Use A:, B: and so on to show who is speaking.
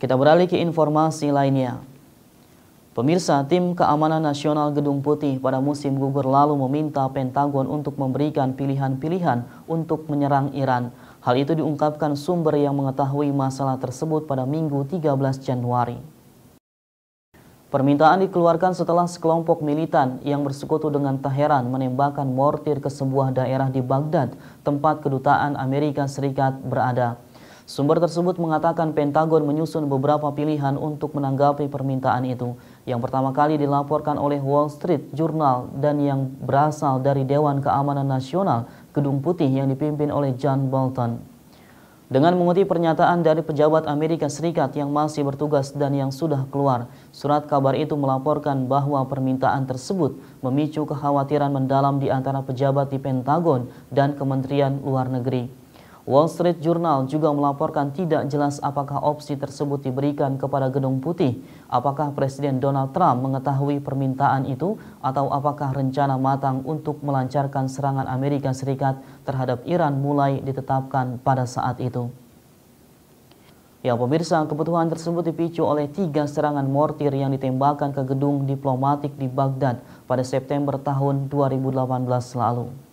A: Kita beralih ke informasi lainnya. Pemirsa, tim keamanan nasional Gedung Putih pada musim gugur lalu meminta Pentagon untuk memberikan pilihan-pilihan untuk menyerang Iran. Hal itu diungkapkan sumber yang mengetahui masalah tersebut pada Minggu 13 Januari. Permintaan dikeluarkan setelah sekelompok militan yang bersekutu dengan Teheran menembakkan mortir ke sebuah daerah di Baghdad, tempat kedutaan Amerika Serikat berada. Sumber tersebut mengatakan Pentagon menyusun beberapa pilihan untuk menanggapi permintaan itu yang pertama kali dilaporkan oleh Wall Street Journal dan yang berasal dari Dewan Keamanan Nasional Gedung Putih yang dipimpin oleh John Bolton. Dengan mengutip pernyataan dari pejabat Amerika Serikat yang masih bertugas dan yang sudah keluar, surat kabar itu melaporkan bahwa permintaan tersebut memicu kekhawatiran mendalam di antara pejabat di Pentagon dan Kementerian Luar Negeri. Wall Street Journal juga melaporkan tidak jelas apakah opsi tersebut diberikan kepada Gedung Putih, apakah Presiden Donald Trump mengetahui permintaan itu, atau apakah rencana matang untuk melancarkan serangan Amerika Serikat terhadap Iran mulai ditetapkan pada saat itu. Ya pemirsa, kebutuhan tersebut dipicu oleh tiga serangan mortir yang ditembakkan ke gedung diplomatik di Baghdad pada September tahun 2018 lalu.